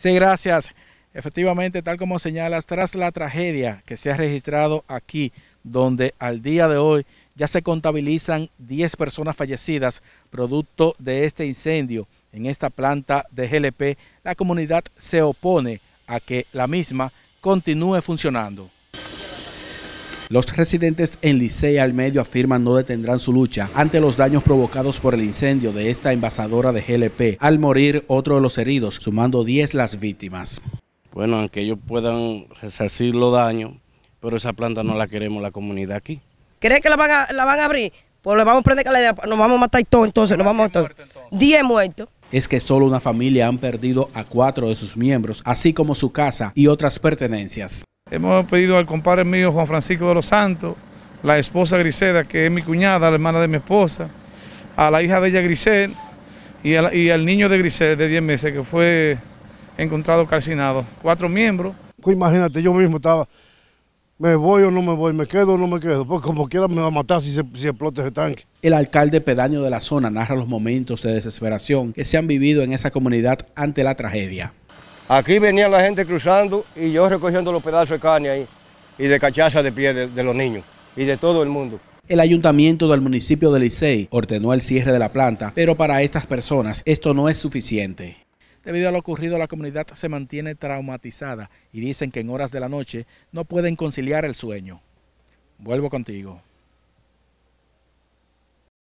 Sí, gracias. Efectivamente, tal como señalas, tras la tragedia que se ha registrado aquí, donde al día de hoy ya se contabilizan 10 personas fallecidas producto de este incendio en esta planta de GLP, la comunidad se opone a que la misma continúe funcionando. Los residentes en Licea al medio afirman no detendrán su lucha ante los daños provocados por el incendio de esta envasadora de GLP, al morir otro de los heridos, sumando 10 las víctimas. Bueno, aunque ellos puedan resarcir los daños, pero esa planta no la queremos la comunidad aquí. ¿Cree que la van a, abrir? Pues le vamos a prender calera, nos vamos a matar y todo entonces, nos vamos a matar. 10 muertos es que solo una familia han perdido a cuatro de sus miembros, así como su casa y otras pertenencias. Hemos pedido al compadre mío Juan Francisco de los Santos, la esposa Griseda, que es mi cuñada, la hermana de mi esposa, a la hija de ella Grisel y, al niño de Grisel de 10 meses que fue encontrado calcinado. Cuatro miembros. Pues imagínate, yo mismo estaba, me voy o no me voy, me quedo o no me quedo, porque como quiera me va a matar si, se, explota ese tanque. El alcalde pedaño de la zona narra los momentos de desesperación que se han vivido en esa comunidad ante la tragedia. Aquí venía la gente cruzando y yo recogiendo los pedazos de carne ahí y de cachaza de pie de, de los niños y de todo el mundo. El ayuntamiento del municipio de Licey ordenó el cierre de la planta, pero para estas personas esto no es suficiente. Debido a lo ocurrido, la comunidad se mantiene traumatizada y dicen que en horas de la noche no pueden conciliar el sueño. Vuelvo contigo.